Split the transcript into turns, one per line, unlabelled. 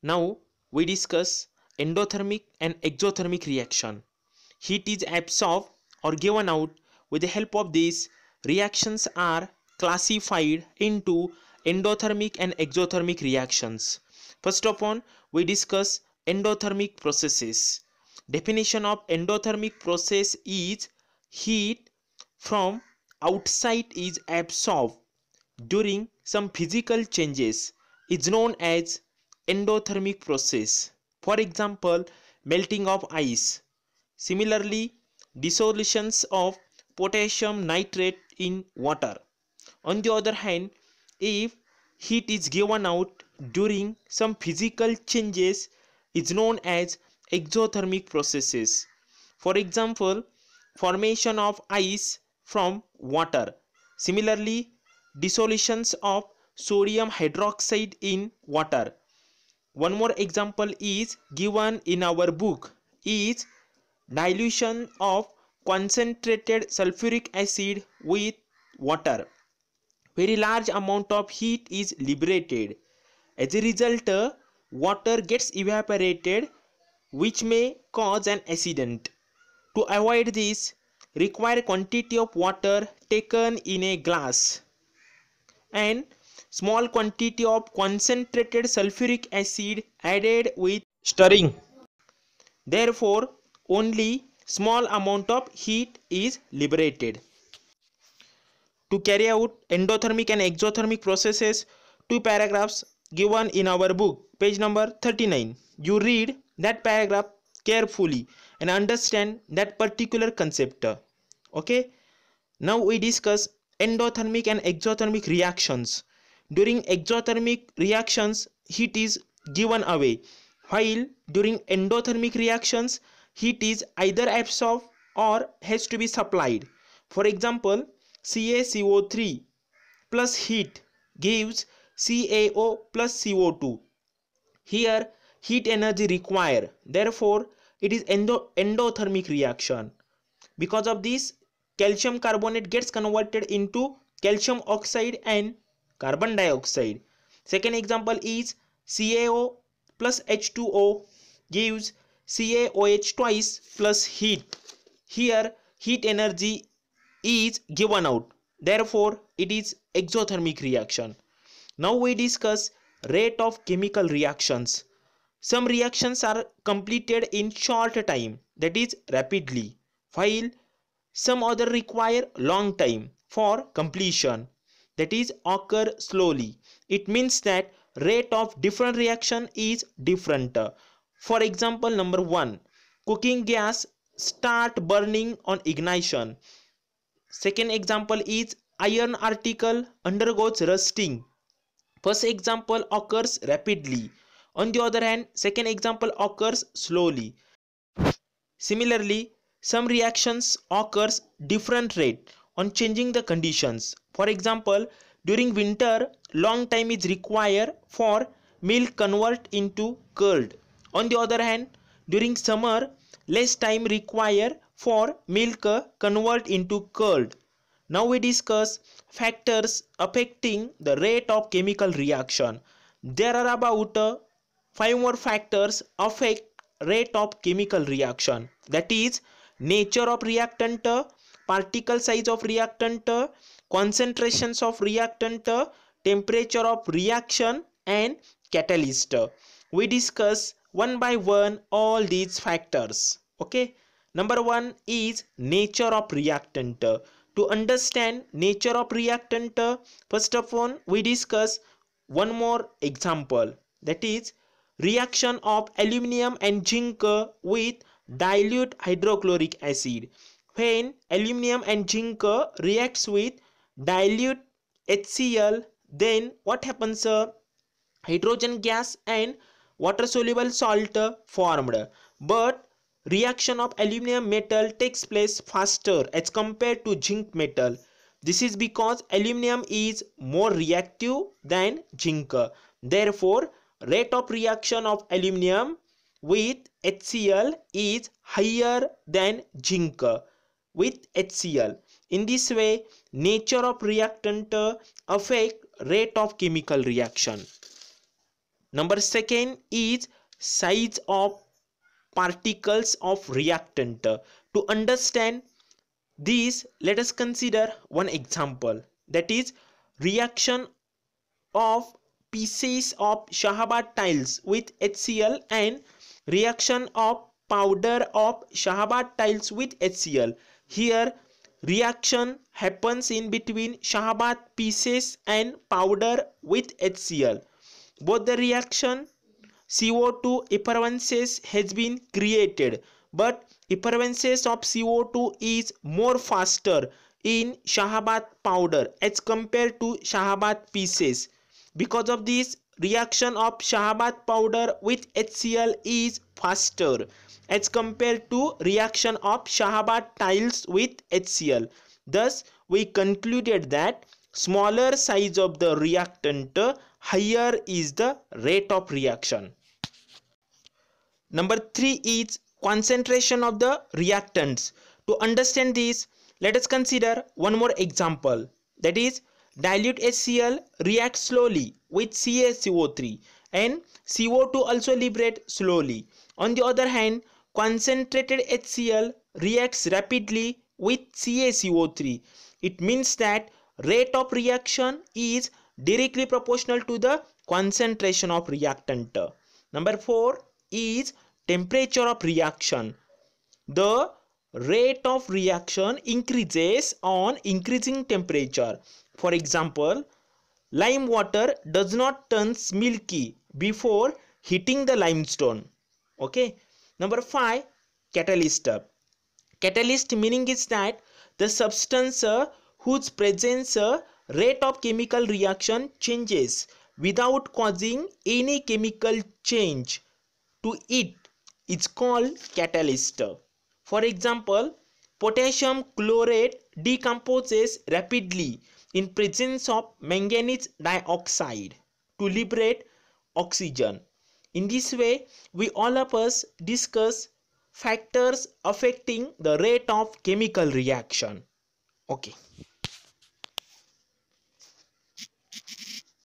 Now we discuss endothermic and exothermic reaction. Heat is absorbed or given out with the help of these reactions are classified into endothermic and exothermic reactions. First of all, we discuss endothermic processes. Definition of endothermic process is heat from outside is absorbed during some physical changes is known as endothermic process for example melting of ice similarly dissolutions of potassium nitrate in water on the other hand if heat is given out during some physical changes is known as exothermic processes for example formation of ice from water similarly dissolutions of sodium hydroxide in water one more example is given in our book is dilution of concentrated sulfuric acid with water. Very large amount of heat is liberated. As a result, water gets evaporated which may cause an accident. To avoid this, require quantity of water taken in a glass and small quantity of concentrated sulfuric acid added with stirring. Therefore, only small amount of heat is liberated. To carry out endothermic and exothermic processes, two paragraphs given in our book, page number 39. You read that paragraph carefully and understand that particular concept. Okay. Now we discuss endothermic and exothermic reactions. During exothermic reactions, heat is given away, while during endothermic reactions, heat is either absorbed or has to be supplied. For example, CaCO3 plus heat gives CaO plus CO2. Here, heat energy required. Therefore, it is endo endothermic reaction. Because of this, calcium carbonate gets converted into calcium oxide and carbon dioxide. Second example is CaO plus H2O gives CaOH twice plus heat. Here heat energy is given out. Therefore, it is exothermic reaction. Now we discuss rate of chemical reactions. Some reactions are completed in short time that is rapidly while some other require long time for completion that is occur slowly. It means that rate of different reaction is different. For example, number one, cooking gas start burning on ignition. Second example is iron article undergoes rusting. First example occurs rapidly. On the other hand, second example occurs slowly. Similarly, some reactions occurs different rate on changing the conditions. For example, during winter, long time is required for milk convert into curd. On the other hand, during summer, less time required for milk convert into curd. Now we discuss factors affecting the rate of chemical reaction. There are about uh, five more factors affect rate of chemical reaction. That is nature of reactant, uh, particle size of reactant concentrations of reactant temperature of reaction and catalyst we discuss one by one all these factors okay number one is nature of reactant to understand nature of reactant first of all we discuss one more example that is reaction of aluminium and zinc with dilute hydrochloric acid when aluminum and zinc reacts with dilute HCl then what happens hydrogen gas and water soluble salt formed but reaction of aluminum metal takes place faster as compared to zinc metal this is because aluminum is more reactive than zinc therefore rate of reaction of aluminum with HCl is higher than zinc with HCl. In this way, nature of reactant affect rate of chemical reaction. Number second is size of particles of reactant. To understand this, let us consider one example that is reaction of pieces of Shahabat tiles with HCl and reaction of powder of Shahabat tiles with HCl. Here reaction happens in between Shahabat pieces and powder with HCl. Both the reaction CO2 effervescence has been created but effervescence of CO2 is more faster in Shahabat powder as compared to Shahabat pieces. Because of this reaction of Shahabat powder with HCl is faster as compared to reaction of Shahabad tiles with HCl. Thus, we concluded that smaller size of the reactant, higher is the rate of reaction. Number 3 is concentration of the reactants. To understand this, let us consider one more example. That is, dilute HCl reacts slowly with CaCO3 and CO2 also liberate slowly. On the other hand, concentrated HCl reacts rapidly with CaCO3. It means that rate of reaction is directly proportional to the concentration of reactant. Number 4 is temperature of reaction. The rate of reaction increases on increasing temperature. For example, lime water does not turn milky before hitting the limestone. Okay, number five catalyst catalyst meaning is that the substance uh, whose presence uh, rate of chemical reaction changes without causing any chemical change to it is called catalyst for example potassium chlorate decomposes rapidly in presence of manganese dioxide to liberate oxygen in this way, we all of us discuss factors affecting the rate of chemical reaction. Okay.